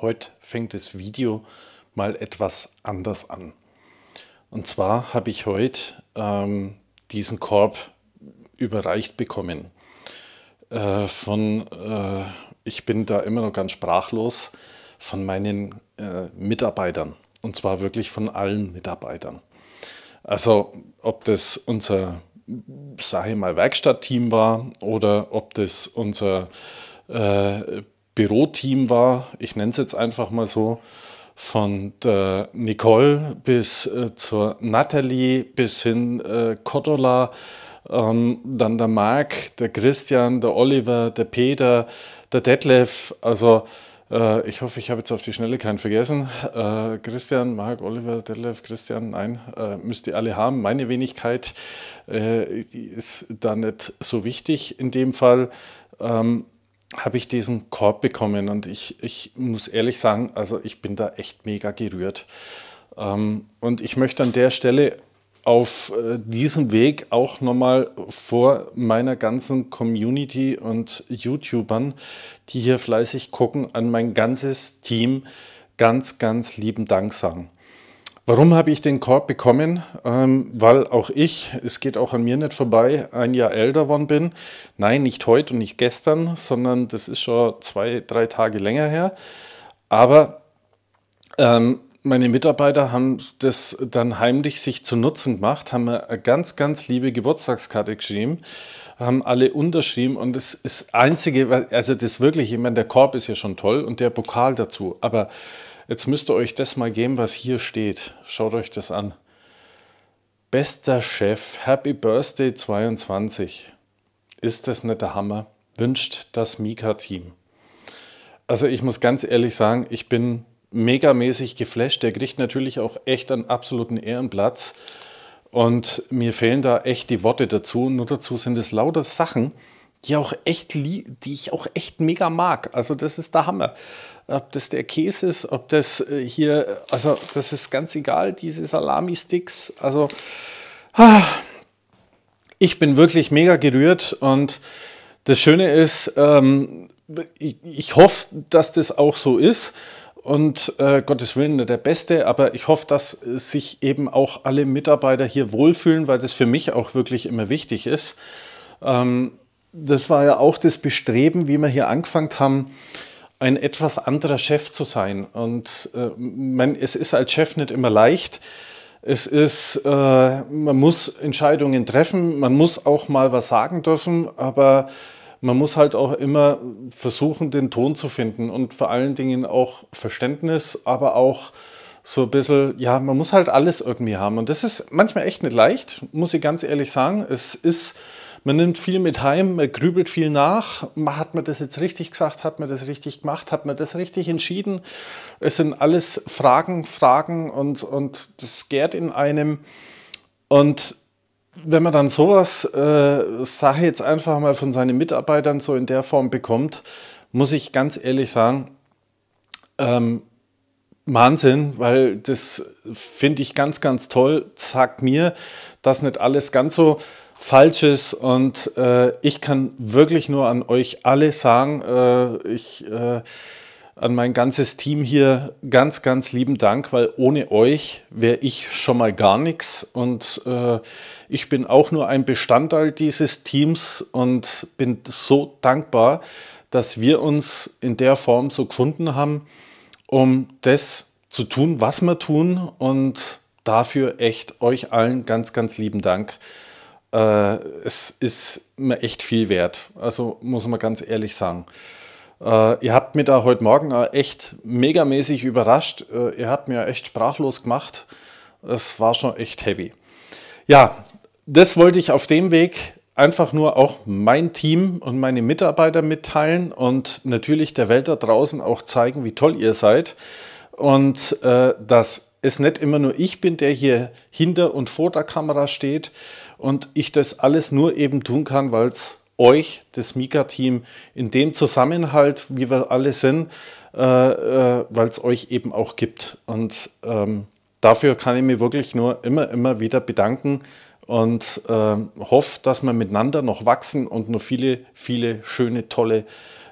Heute fängt das Video mal etwas anders an. Und zwar habe ich heute ähm, diesen Korb überreicht bekommen. Äh, von, äh, ich bin da immer noch ganz sprachlos, von meinen äh, Mitarbeitern. Und zwar wirklich von allen Mitarbeitern. Also ob das unser, sage ich mal, Werkstattteam war oder ob das unser äh, Büroteam war, ich nenne es jetzt einfach mal so, von der äh, Nicole bis äh, zur Natalie, bis hin äh, Cottola, ähm, dann der Marc, der Christian, der Oliver, der Peter, der Detlef. Also äh, ich hoffe, ich habe jetzt auf die Schnelle keinen vergessen. Äh, Christian, Marc, Oliver, Detlef, Christian, nein, äh, müsst ihr alle haben. Meine Wenigkeit äh, ist da nicht so wichtig in dem Fall. Ähm, habe ich diesen Korb bekommen und ich, ich muss ehrlich sagen, also ich bin da echt mega gerührt. Ähm, und ich möchte an der Stelle auf äh, diesem Weg auch nochmal vor meiner ganzen Community und YouTubern, die hier fleißig gucken, an mein ganzes Team ganz, ganz lieben Dank sagen. Warum habe ich den Korb bekommen? Ähm, weil auch ich, es geht auch an mir nicht vorbei, ein Jahr älter geworden bin. Nein, nicht heute und nicht gestern, sondern das ist schon zwei, drei Tage länger her. Aber ähm, meine Mitarbeiter haben das dann heimlich sich zu Nutzen gemacht, haben mir eine ganz, ganz liebe Geburtstagskarte geschrieben, haben alle unterschrieben und das ist einzige, also das wirklich, ich meine, der Korb ist ja schon toll und der Pokal dazu, aber Jetzt müsst ihr euch das mal geben, was hier steht. Schaut euch das an. Bester Chef, Happy Birthday 22. Ist das nicht der Hammer? Wünscht das Mika-Team. Also ich muss ganz ehrlich sagen, ich bin megamäßig geflasht. Der kriegt natürlich auch echt einen absoluten Ehrenplatz. Und mir fehlen da echt die Worte dazu. Nur dazu sind es lauter Sachen, die auch echt die ich auch echt mega mag. Also das ist der Hammer. Ob das der Käse ist, ob das äh, hier, also das ist ganz egal, diese Salami-Sticks. Also ah, ich bin wirklich mega gerührt und das Schöne ist, ähm, ich, ich hoffe, dass das auch so ist und äh, Gottes Willen nicht der Beste, aber ich hoffe, dass sich eben auch alle Mitarbeiter hier wohlfühlen, weil das für mich auch wirklich immer wichtig ist. Ähm, das war ja auch das Bestreben, wie wir hier angefangen haben, ein etwas anderer Chef zu sein. Und äh, man, es ist als Chef nicht immer leicht. Es ist, äh, man muss Entscheidungen treffen, man muss auch mal was sagen dürfen, aber man muss halt auch immer versuchen, den Ton zu finden und vor allen Dingen auch Verständnis, aber auch so ein bisschen, ja, man muss halt alles irgendwie haben. Und das ist manchmal echt nicht leicht, muss ich ganz ehrlich sagen. Es ist man nimmt viel mit heim, man grübelt viel nach. Hat man das jetzt richtig gesagt? Hat man das richtig gemacht? Hat man das richtig entschieden? Es sind alles Fragen, Fragen und, und das gärt in einem. Und wenn man dann sowas, äh, sage jetzt einfach mal von seinen Mitarbeitern so in der Form bekommt, muss ich ganz ehrlich sagen, ähm, Wahnsinn, weil das finde ich ganz, ganz toll. Sagt mir, dass nicht alles ganz so Falsches und äh, ich kann wirklich nur an euch alle sagen, äh, ich äh, an mein ganzes Team hier ganz, ganz lieben Dank, weil ohne euch wäre ich schon mal gar nichts und äh, ich bin auch nur ein Bestandteil dieses Teams und bin so dankbar, dass wir uns in der Form so gefunden haben, um das zu tun, was wir tun und dafür echt euch allen ganz, ganz lieben Dank äh, es ist mir echt viel wert. Also muss man ganz ehrlich sagen. Äh, ihr habt mir da heute Morgen echt megamäßig überrascht. Äh, ihr habt mir echt sprachlos gemacht. Es war schon echt heavy. Ja, das wollte ich auf dem Weg einfach nur auch mein Team und meine Mitarbeiter mitteilen und natürlich der Welt da draußen auch zeigen, wie toll ihr seid. Und äh, dass es nicht immer nur ich bin, der hier hinter und vor der Kamera steht, und ich das alles nur eben tun kann, weil es euch, das Mika-Team, in dem Zusammenhalt, wie wir alle sind, äh, äh, weil es euch eben auch gibt. Und ähm, dafür kann ich mich wirklich nur immer, immer wieder bedanken und äh, hoffe, dass wir miteinander noch wachsen und noch viele, viele schöne, tolle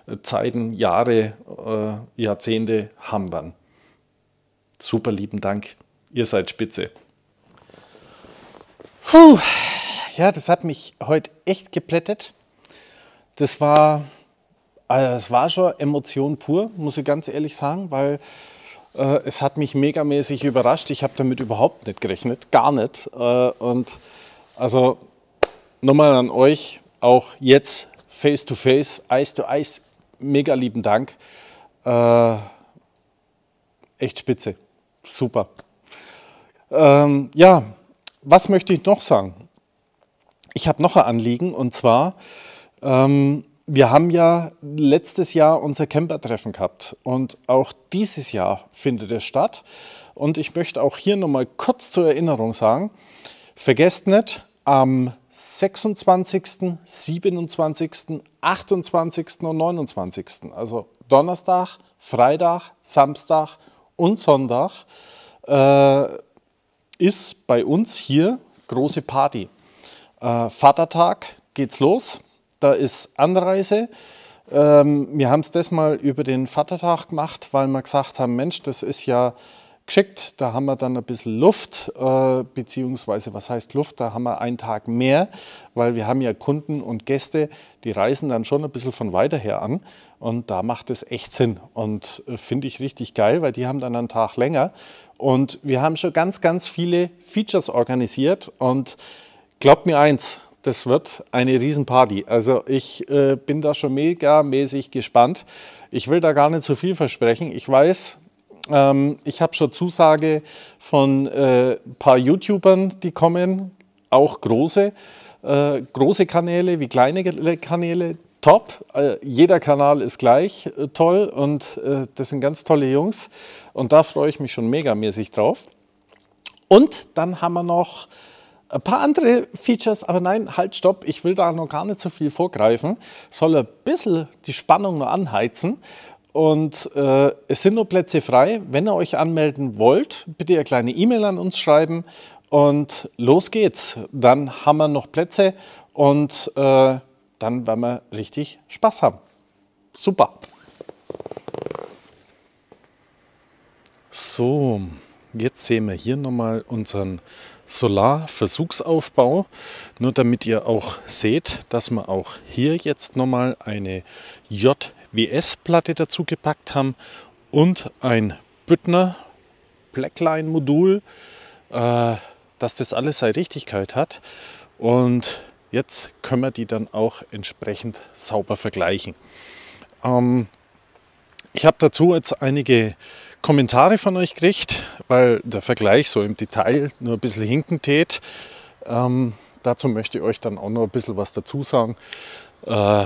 äh, Zeiten, Jahre, äh, Jahrzehnte haben werden. Super lieben Dank. Ihr seid spitze. Puh. Ja, das hat mich heute echt geplättet. Das war, also äh, das war schon Emotion pur, muss ich ganz ehrlich sagen, weil äh, es hat mich megamäßig überrascht. Ich habe damit überhaupt nicht gerechnet, gar nicht. Äh, und also nochmal an euch, auch jetzt face to face, eyes to eyes, mega lieben Dank. Äh, echt spitze, super. Ähm, ja, was möchte ich noch sagen? Ich habe noch ein Anliegen und zwar, ähm, wir haben ja letztes Jahr unser Camper-Treffen gehabt und auch dieses Jahr findet es statt. Und ich möchte auch hier nochmal kurz zur Erinnerung sagen, vergesst nicht, am 26., 27., 28. und 29., also Donnerstag, Freitag, Samstag und Sonntag, äh, ist bei uns hier große Party. Äh, Vatertag geht's los. Da ist Anreise. Ähm, wir haben es das mal über den Vatertag gemacht, weil wir gesagt haben, Mensch, das ist ja geschickt, da haben wir dann ein bisschen Luft, äh, beziehungsweise was heißt Luft, da haben wir einen Tag mehr, weil wir haben ja Kunden und Gäste, die reisen dann schon ein bisschen von weiter her an und da macht es echt Sinn und äh, finde ich richtig geil, weil die haben dann einen Tag länger und wir haben schon ganz, ganz viele Features organisiert und Glaubt mir eins, das wird eine Riesenparty. Also ich äh, bin da schon mega mäßig gespannt. Ich will da gar nicht so viel versprechen. Ich weiß, ähm, ich habe schon Zusage von äh, ein paar YouTubern, die kommen, auch große, äh, große Kanäle wie kleine Kanäle. Top, äh, jeder Kanal ist gleich äh, toll und äh, das sind ganz tolle Jungs und da freue ich mich schon megamäßig drauf. Und dann haben wir noch ein paar andere Features, aber nein, halt, stopp, ich will da noch gar nicht so viel vorgreifen. Soll ein bisschen die Spannung noch anheizen. Und äh, es sind nur Plätze frei. Wenn ihr euch anmelden wollt, bitte eine kleine E-Mail an uns schreiben. Und los geht's. Dann haben wir noch Plätze und äh, dann werden wir richtig Spaß haben. Super. So. Jetzt sehen wir hier nochmal unseren Solarversuchsaufbau. Nur damit ihr auch seht, dass wir auch hier jetzt nochmal eine JWS-Platte dazu gepackt haben und ein Büttner Blackline-Modul, äh, dass das alles seine Richtigkeit hat. Und jetzt können wir die dann auch entsprechend sauber vergleichen. Ähm, ich habe dazu jetzt einige Kommentare von euch kriegt, weil der Vergleich so im Detail nur ein bisschen hinken tät. Ähm, dazu möchte ich euch dann auch noch ein bisschen was dazu sagen. Äh,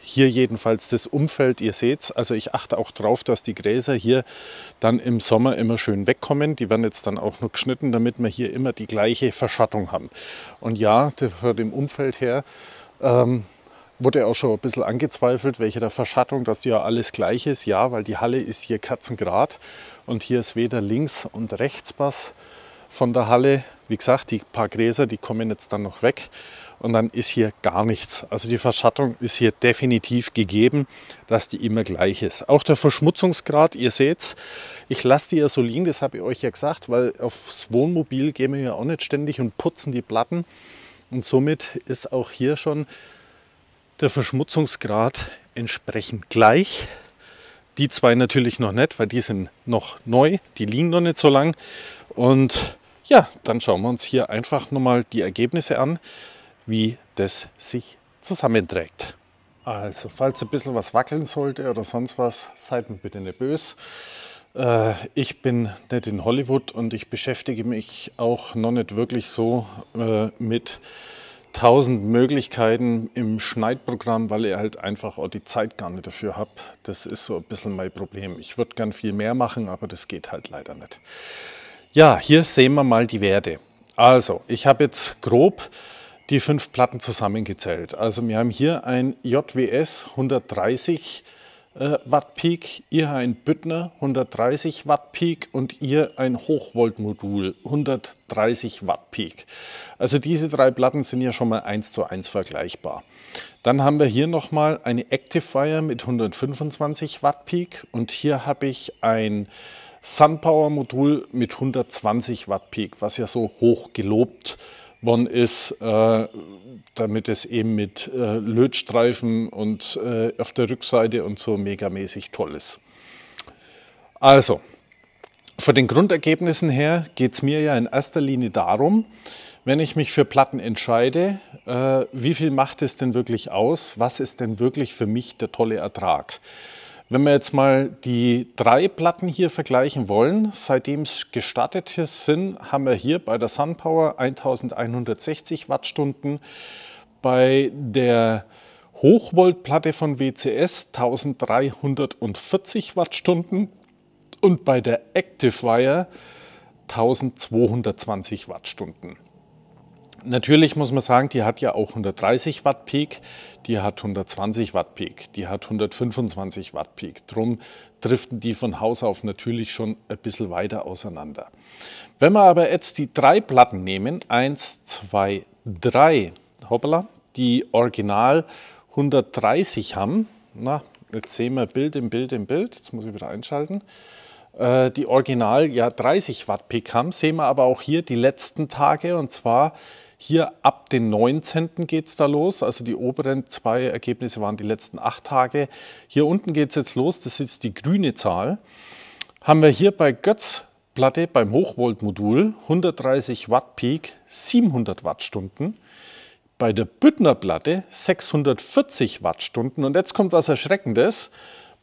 hier jedenfalls das Umfeld, ihr seht also ich achte auch darauf, dass die Gräser hier dann im Sommer immer schön wegkommen. Die werden jetzt dann auch nur geschnitten, damit wir hier immer die gleiche Verschattung haben. Und ja, von dem Umfeld her ähm, wurde auch schon ein bisschen angezweifelt, welche der Verschattung, dass ja alles gleich ist. Ja, weil die Halle ist hier katzengrad und hier ist weder links und rechts was von der Halle. Wie gesagt, die paar Gräser, die kommen jetzt dann noch weg und dann ist hier gar nichts. Also die Verschattung ist hier definitiv gegeben, dass die immer gleich ist. Auch der Verschmutzungsgrad, ihr seht's, ich lasse die ja so liegen, das habe ich euch ja gesagt, weil aufs Wohnmobil gehen wir ja auch nicht ständig und putzen die Platten. Und somit ist auch hier schon der Verschmutzungsgrad entsprechend gleich. Die zwei natürlich noch nicht, weil die sind noch neu, die liegen noch nicht so lang. Und ja, dann schauen wir uns hier einfach nochmal die Ergebnisse an, wie das sich zusammenträgt. Also, falls ein bisschen was wackeln sollte oder sonst was, seid mir bitte nicht böse. Äh, ich bin nicht in Hollywood und ich beschäftige mich auch noch nicht wirklich so äh, mit tausend Möglichkeiten im Schneidprogramm, weil ich halt einfach auch die Zeit gar nicht dafür habe. Das ist so ein bisschen mein Problem. Ich würde gern viel mehr machen, aber das geht halt leider nicht. Ja, hier sehen wir mal die Werte. Also, ich habe jetzt grob die fünf Platten zusammengezählt. Also wir haben hier ein JWS 130 äh, Watt Peak, ihr ein Büttner 130 Watt Peak und ihr ein Hochvoltmodul 130 Watt Peak. Also diese drei Platten sind ja schon mal eins zu eins vergleichbar. Dann haben wir hier nochmal eine Actifier mit 125 Watt Peak und hier habe ich ein Sunpower Modul mit 120 Watt Peak, was ja so hoch gelobt ist worden ist, äh, damit es eben mit äh, Lötstreifen und äh, auf der Rückseite und so megamäßig toll ist. Also, von den Grundergebnissen her geht es mir ja in erster Linie darum, wenn ich mich für Platten entscheide, äh, wie viel macht es denn wirklich aus? Was ist denn wirklich für mich der tolle Ertrag? Wenn wir jetzt mal die drei Platten hier vergleichen wollen, seitdem es gestartet sind, haben wir hier bei der SunPower 1160 Wattstunden, bei der Hochvoltplatte von WCS 1340 Wattstunden und bei der ActiveWire 1220 Wattstunden. Natürlich muss man sagen, die hat ja auch 130 Watt Peak, die hat 120 Watt Peak, die hat 125 Watt Peak. Drum driften die von Haus auf natürlich schon ein bisschen weiter auseinander. Wenn wir aber jetzt die drei Platten nehmen, 1, 2, 3, hoppala, die original 130 haben, na, jetzt sehen wir Bild im Bild im Bild, jetzt muss ich wieder einschalten, äh, die original ja 30 Watt Peak haben, sehen wir aber auch hier die letzten Tage und zwar hier ab den 19. geht es da los. Also die oberen zwei Ergebnisse waren die letzten acht Tage. Hier unten geht es jetzt los. Das ist die grüne Zahl. Haben wir hier bei Götz Platte beim Hochvoltmodul 130 Watt Peak 700 Wattstunden. Bei der Büttner Platte 640 Wattstunden. Und jetzt kommt was Erschreckendes.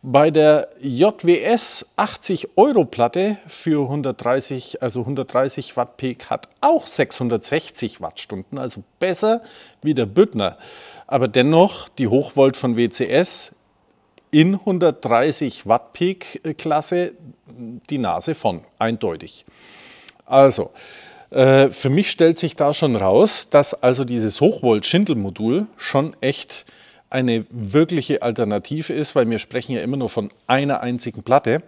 Bei der JWS 80 Euro Platte für 130, also 130 Watt Peak hat auch 660 Wattstunden, also besser wie der Büttner. Aber dennoch die Hochvolt von WCS in 130 Watt Peak äh, Klasse die Nase von, eindeutig. Also, äh, für mich stellt sich da schon raus, dass also dieses Hochvolt-Schindelmodul schon echt eine wirkliche Alternative ist, weil wir sprechen ja immer nur von einer einzigen Platte.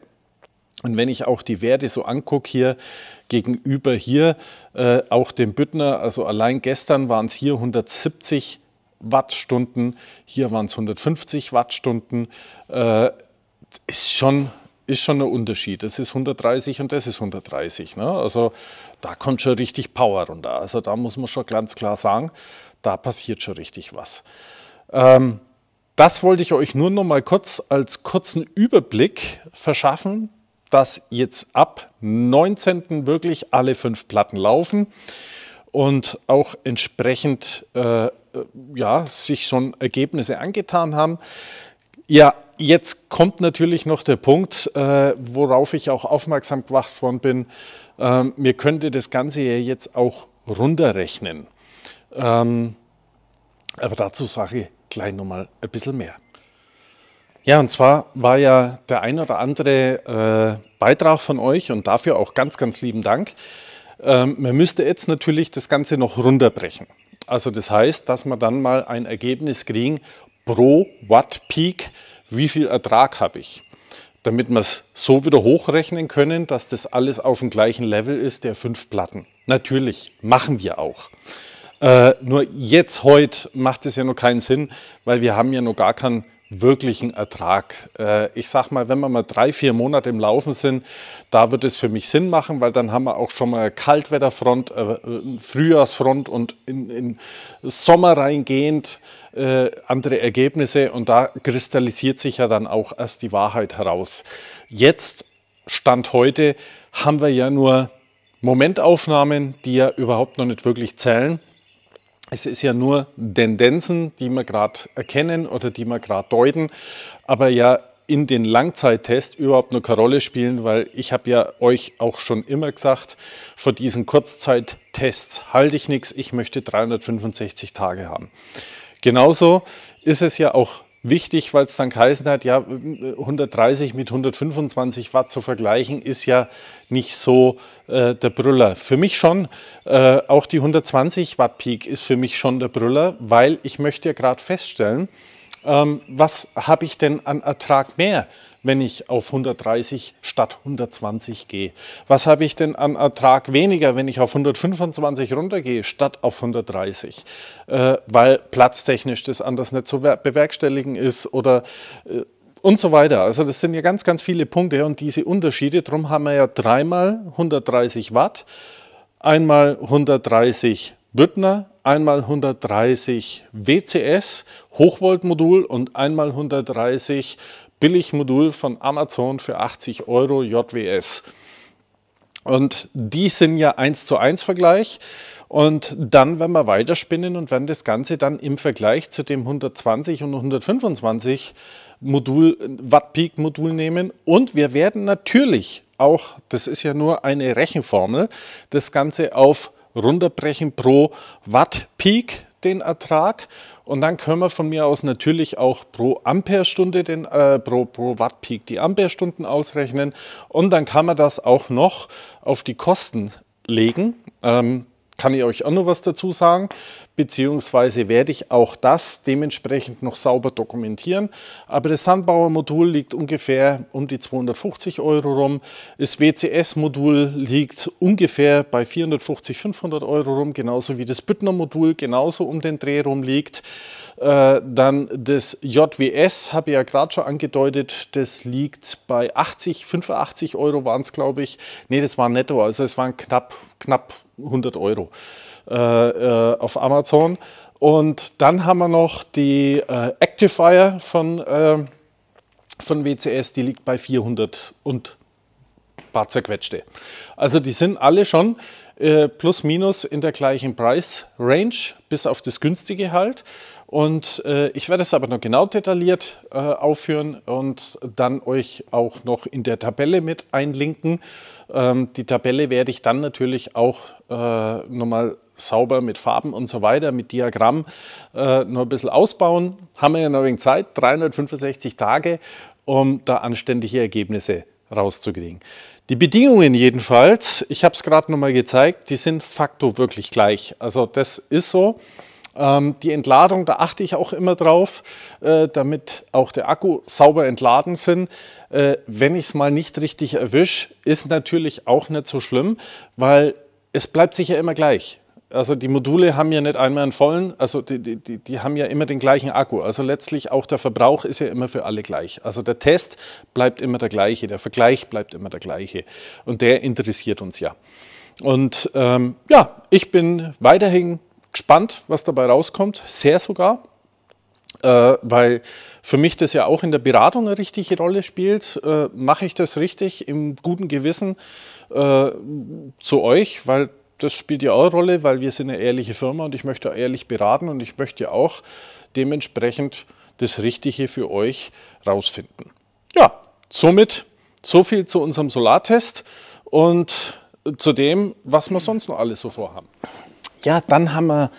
Und wenn ich auch die Werte so angucke hier gegenüber hier, äh, auch dem Büttner, also allein gestern waren es hier 170 Wattstunden, hier waren es 150 Wattstunden, äh, ist schon ist schon ein Unterschied. Das ist 130 und das ist 130. Ne? Also da kommt schon richtig Power runter. Also da muss man schon ganz klar sagen, da passiert schon richtig was. Ähm, das wollte ich euch nur noch mal kurz als kurzen Überblick verschaffen, dass jetzt ab 19. wirklich alle fünf Platten laufen und auch entsprechend äh, äh, ja, sich schon Ergebnisse angetan haben. Ja, jetzt kommt natürlich noch der Punkt, äh, worauf ich auch aufmerksam gemacht worden bin. Ähm, mir könnte das Ganze ja jetzt auch runterrechnen. Ähm, aber dazu sage ich gleich nochmal ein bisschen mehr. Ja, und zwar war ja der ein oder andere äh, Beitrag von euch und dafür auch ganz, ganz lieben Dank. Ähm, man müsste jetzt natürlich das Ganze noch runterbrechen. Also das heißt, dass wir dann mal ein Ergebnis kriegen pro Watt Peak, wie viel Ertrag habe ich. Damit wir es so wieder hochrechnen können, dass das alles auf dem gleichen Level ist der fünf Platten. Natürlich, machen wir auch. Äh, nur jetzt, heute macht es ja noch keinen Sinn, weil wir haben ja noch gar keinen wirklichen Ertrag. Äh, ich sag mal, wenn wir mal drei, vier Monate im Laufen sind, da wird es für mich Sinn machen, weil dann haben wir auch schon mal Kaltwetterfront, äh, Frühjahrsfront und in, in Sommer reingehend äh, andere Ergebnisse und da kristallisiert sich ja dann auch erst die Wahrheit heraus. Jetzt, Stand heute, haben wir ja nur Momentaufnahmen, die ja überhaupt noch nicht wirklich zählen. Es ist ja nur Tendenzen, die wir gerade erkennen oder die wir gerade deuten, aber ja in den Langzeittest überhaupt nur keine Rolle spielen, weil ich habe ja euch auch schon immer gesagt, vor diesen Kurzzeittests halte ich nichts, ich möchte 365 Tage haben. Genauso ist es ja auch wichtig, weil es dann geheißen hat, ja, 130 mit 125 Watt zu vergleichen, ist ja nicht so äh, der Brüller. Für mich schon, äh, auch die 120 Watt Peak ist für mich schon der Brüller, weil ich möchte ja gerade feststellen, ähm, was habe ich denn an Ertrag mehr, wenn ich auf 130 statt 120 gehe? Was habe ich denn an Ertrag weniger, wenn ich auf 125 runtergehe statt auf 130? Äh, weil platztechnisch das anders nicht zu bewerkstelligen ist oder äh, und so weiter. Also das sind ja ganz, ganz viele Punkte und diese Unterschiede, darum haben wir ja dreimal 130 Watt, einmal 130 Büttner, einmal 130 WCS Hochvoltmodul und einmal 130 Billigmodul von Amazon für 80 Euro JWS. Und die sind ja 1 zu 1 Vergleich. Und dann werden wir weiterspinnen und werden das Ganze dann im Vergleich zu dem 120 und 125 Modul, Watt Peak Modul nehmen. Und wir werden natürlich auch, das ist ja nur eine Rechenformel, das Ganze auf runterbrechen pro Watt Peak den Ertrag und dann können wir von mir aus natürlich auch pro Amperestunde den äh, pro, pro Watt Peak die Amperestunden ausrechnen und dann kann man das auch noch auf die Kosten legen. Ähm, kann ich euch auch noch was dazu sagen, beziehungsweise werde ich auch das dementsprechend noch sauber dokumentieren. Aber das Sandbauer-Modul liegt ungefähr um die 250 Euro rum. Das WCS-Modul liegt ungefähr bei 450, 500 Euro rum, genauso wie das Büttner-Modul genauso um den Dreh rum liegt. Äh, dann das JWS, habe ich ja gerade schon angedeutet, das liegt bei 80, 85 Euro waren es, glaube ich. Ne, das war netto, also es waren knapp, knapp 100 Euro äh, äh, auf Amazon. Und dann haben wir noch die äh, Actifier von, ähm, von WCS, die liegt bei 400 und ein paar zerquetschte. Also die sind alle schon äh, plus minus in der gleichen Preis-Range, bis auf das günstige halt. Und äh, ich werde es aber noch genau detailliert äh, aufführen und dann euch auch noch in der Tabelle mit einlinken. Ähm, die Tabelle werde ich dann natürlich auch äh, nochmal sauber mit Farben und so weiter, mit Diagramm äh, noch ein bisschen ausbauen. Haben wir ja noch ein wenig Zeit, 365 Tage, um da anständige Ergebnisse rauszukriegen. Die Bedingungen jedenfalls, ich habe es gerade nochmal gezeigt, die sind facto wirklich gleich. Also das ist so. Ähm, die Entladung, da achte ich auch immer drauf, äh, damit auch der Akku sauber entladen sind. Äh, wenn ich es mal nicht richtig erwische, ist natürlich auch nicht so schlimm, weil es bleibt ja immer gleich. Also die Module haben ja nicht einmal einen vollen, also die, die, die, die haben ja immer den gleichen Akku. Also letztlich auch der Verbrauch ist ja immer für alle gleich. Also der Test bleibt immer der gleiche, der Vergleich bleibt immer der gleiche. Und der interessiert uns ja. Und ähm, ja, ich bin weiterhin gespannt, was dabei rauskommt, sehr sogar, äh, weil für mich das ja auch in der Beratung eine richtige Rolle spielt. Äh, Mache ich das richtig im guten Gewissen äh, zu euch, weil das spielt ja auch eine Rolle, weil wir sind eine ehrliche Firma und ich möchte ehrlich beraten und ich möchte auch dementsprechend das Richtige für euch rausfinden. Ja, somit so viel zu unserem Solartest und zu dem, was wir sonst noch alles so vorhaben. Ja, dann haben wir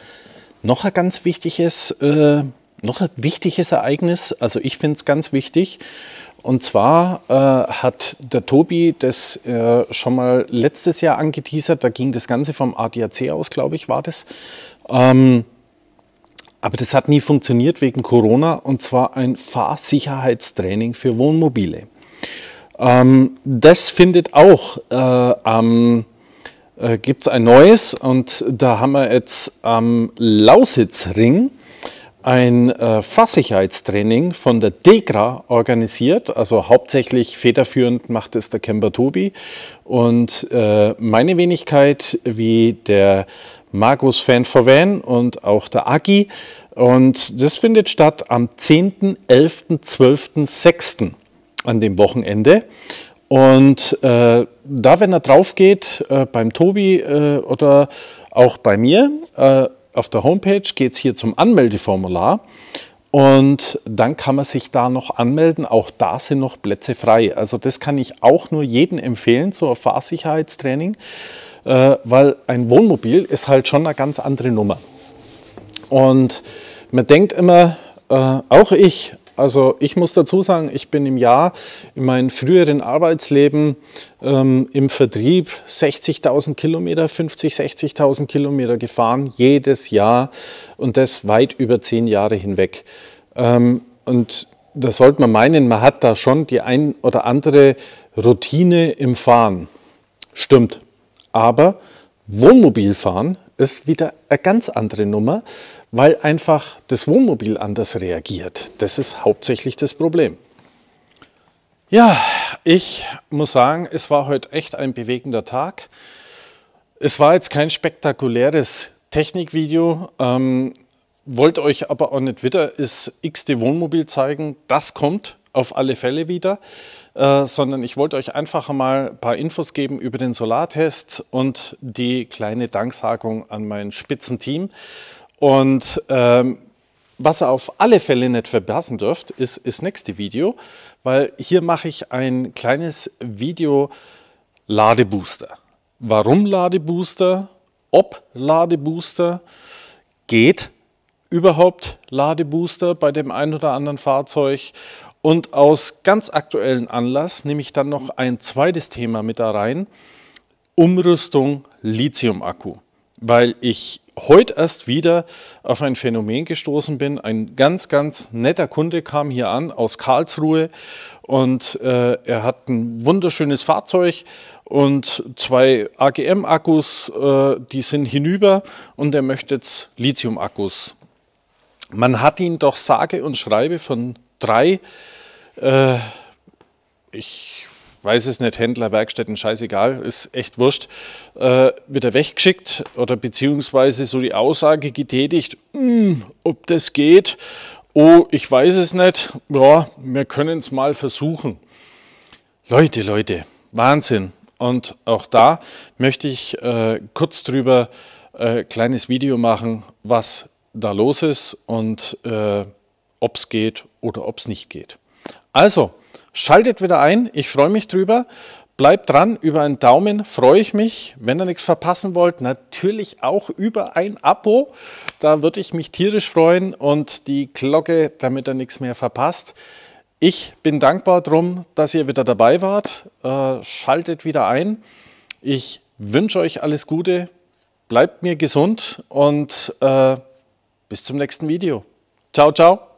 noch ein ganz wichtiges, äh, noch ein wichtiges Ereignis. Also ich finde es ganz wichtig. Und zwar äh, hat der Tobi das äh, schon mal letztes Jahr angeteasert. Da ging das Ganze vom ADAC aus, glaube ich, war das. Ähm, aber das hat nie funktioniert wegen Corona. Und zwar ein Fahrsicherheitstraining für Wohnmobile. Ähm, das findet auch äh, am äh, gibt es ein neues und da haben wir jetzt am Lausitzring ein äh, Fahrsicherheitstraining von der DEGRA organisiert. Also hauptsächlich federführend macht es der Camper Tobi und äh, meine Wenigkeit wie der Markus Fan for Van und auch der Aki. Und das findet statt am 10., 11., 12., 6. an dem Wochenende. Und äh, da, wenn er drauf geht, äh, beim Tobi äh, oder auch bei mir, äh, auf der Homepage geht es hier zum Anmeldeformular. Und dann kann man sich da noch anmelden. Auch da sind noch Plätze frei. Also das kann ich auch nur jedem empfehlen, so ein Fahrsicherheitstraining, äh, weil ein Wohnmobil ist halt schon eine ganz andere Nummer. Und man denkt immer, äh, auch ich, also ich muss dazu sagen, ich bin im Jahr in meinem früheren Arbeitsleben ähm, im Vertrieb 60.000 Kilometer, 50, 60.000 Kilometer gefahren, jedes Jahr und das weit über zehn Jahre hinweg. Ähm, und da sollte man meinen, man hat da schon die ein oder andere Routine im Fahren. Stimmt. Aber Wohnmobilfahren ist wieder eine ganz andere Nummer weil einfach das Wohnmobil anders reagiert. Das ist hauptsächlich das Problem. Ja, ich muss sagen, es war heute echt ein bewegender Tag. Es war jetzt kein spektakuläres Technikvideo. Ähm, wollt euch aber auch nicht wieder das x-te Wohnmobil zeigen. Das kommt auf alle Fälle wieder, äh, sondern ich wollte euch einfach mal ein paar Infos geben über den Solartest und die kleine Danksagung an mein Spitzenteam. Und ähm, was ihr auf alle Fälle nicht verpassen dürft, ist das nächste Video, weil hier mache ich ein kleines Video Ladebooster. Warum Ladebooster? Ob Ladebooster? Geht überhaupt Ladebooster bei dem einen oder anderen Fahrzeug? Und aus ganz aktuellen Anlass nehme ich dann noch ein zweites Thema mit da rein. Umrüstung Lithium-Akku weil ich heute erst wieder auf ein Phänomen gestoßen bin. Ein ganz, ganz netter Kunde kam hier an aus Karlsruhe und äh, er hat ein wunderschönes Fahrzeug und zwei AGM-Akkus, äh, die sind hinüber und er möchte jetzt Lithium-Akkus. Man hat ihn doch sage und schreibe von drei, äh, ich weiß es nicht, Händler, Werkstätten, scheißegal, ist echt wurscht, äh, wieder weggeschickt oder beziehungsweise so die Aussage getätigt, hm, ob das geht, oh, ich weiß es nicht, ja, wir können es mal versuchen. Leute, Leute, Wahnsinn. Und auch da möchte ich äh, kurz drüber äh, kleines Video machen, was da los ist und äh, ob es geht oder ob es nicht geht. Also, Schaltet wieder ein, ich freue mich drüber. Bleibt dran, über einen Daumen freue ich mich. Wenn ihr nichts verpassen wollt, natürlich auch über ein Abo. Da würde ich mich tierisch freuen und die Glocke, damit ihr nichts mehr verpasst. Ich bin dankbar drum, dass ihr wieder dabei wart. Äh, schaltet wieder ein. Ich wünsche euch alles Gute. Bleibt mir gesund und äh, bis zum nächsten Video. Ciao, ciao.